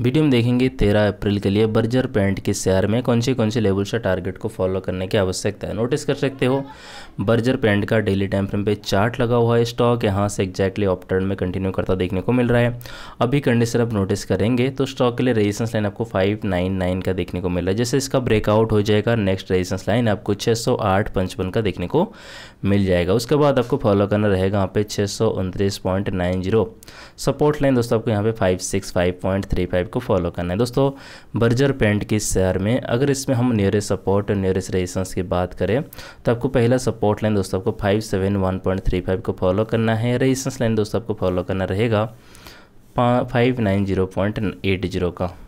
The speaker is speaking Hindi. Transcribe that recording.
वीडियो में देखेंगे 13 अप्रैल के लिए बर्जर पेंट के शेयर में कौन से कौन से लेवल से टारगेट को फॉलो करने की आवश्यकता है नोटिस कर सकते हो बर्जर पेंट का डेली टाइम फ्रेम पे चार्ट लगा हुआ है स्टॉक यहाँ से एक्जैक्टली अप टर्न में कंटिन्यू करता देखने को मिल रहा है अभी कंडीशन आप नोटिस करेंगे तो स्टॉक के लिए रेजिस्टेंस लाइन आपको नाइन का देखने को मिल रहा है जैसे इसका ब्रेकआउट हो जाएगा नेक्स्ट रेजिस्टेंस लाइन आपको आठ पंचपन का देखने को मिल जाएगा उसके बाद आपको फॉलो करना रहेगा यहाँ पे छः सपोर्ट लाइन दोस्तों आपको यहाँ पे फाइव टाइप को फॉलो करना है दोस्तों बर्जर पेंट के शहर में अगर इसमें हम नियरेस्ट सपोर्ट और नियरेस्ट रेजिस्टेंस की बात करें तो आपको पहला सपोर्ट लाइन दोस्तों आपको five seven one point three five को फॉलो करना है रेजिस्टेंस लाइन दोस्तों आपको फॉलो करना रहेगा five nine zero point eight zero का